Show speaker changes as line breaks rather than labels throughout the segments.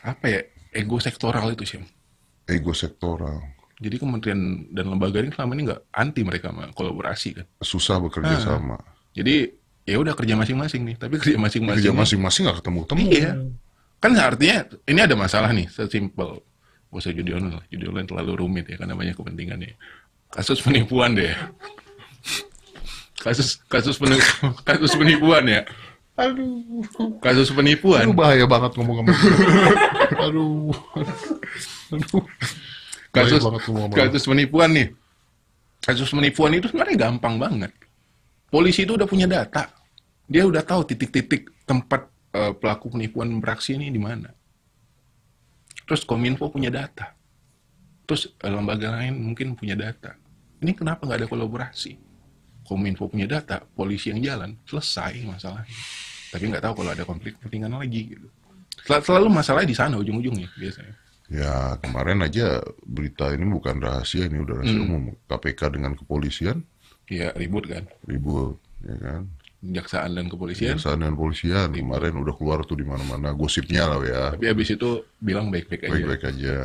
apa ya ego sektoral itu sih
ego sektoral
jadi kementerian dan lembaga ini selama ini nggak anti mereka sama kolaborasi kan
susah bekerja ah. sama
jadi ya udah kerja masing-masing nih tapi kerja masing-masing kerja masing-masing nggak ketemu ketemu iya kan artinya ini ada masalah nih sesimpel gak usah judi online judi online terlalu rumit ya karena banyak kepentingannya kasus penipuan deh kasus kasus penipuan, kasus penipuan ya
Aduh. Kasus penipuan. Aduh, bahaya banget ngomong
sama Aduh. Aduh. Kasus, kasus penipuan nih. Kasus penipuan itu sebenarnya gampang banget. Polisi itu udah punya data. Dia udah tahu titik-titik tempat uh, pelaku penipuan beraksi ini di mana. Terus Kominfo punya data. Terus uh, lembaga lain mungkin punya data. Ini kenapa nggak ada kolaborasi? Kominfo punya data, polisi yang jalan, selesai masalahnya tapi nggak tahu kalau ada konflik kepentingan lagi gitu Sel selalu masalahnya di sana ujung-ujungnya biasanya
ya kemarin aja berita ini bukan rahasia ini udah rahasia hmm. umum KPK dengan kepolisian Iya ribut kan ribut ya kan
Jaksaan dan kepolisian. Jaksaan
dan kepolisian kemarin udah keluar tuh di mana-mana gosipnya
lah ya. Tapi abis itu bilang baik-baik aja. Baik-baik aja.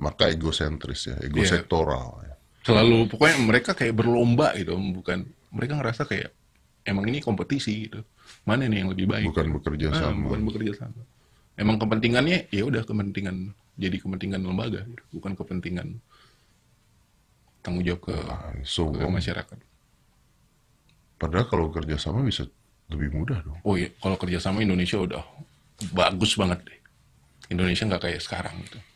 Maka egosentris ya, iya. ego ya. sektoral. Selalu pokoknya mereka kayak berlomba gitu, bukan mereka ngerasa kayak emang ini kompetisi gitu mana nih yang lebih baik bukan bekerja ah, sama ah, bukan bekerja sama emang kepentingannya ya udah kepentingan jadi kepentingan lembaga gitu. bukan kepentingan tanggung jawab ke, nah, so ke masyarakat padahal kalau sama bisa lebih mudah dong oh iya kalau kerja sama Indonesia udah bagus banget deh Indonesia nggak kayak sekarang gitu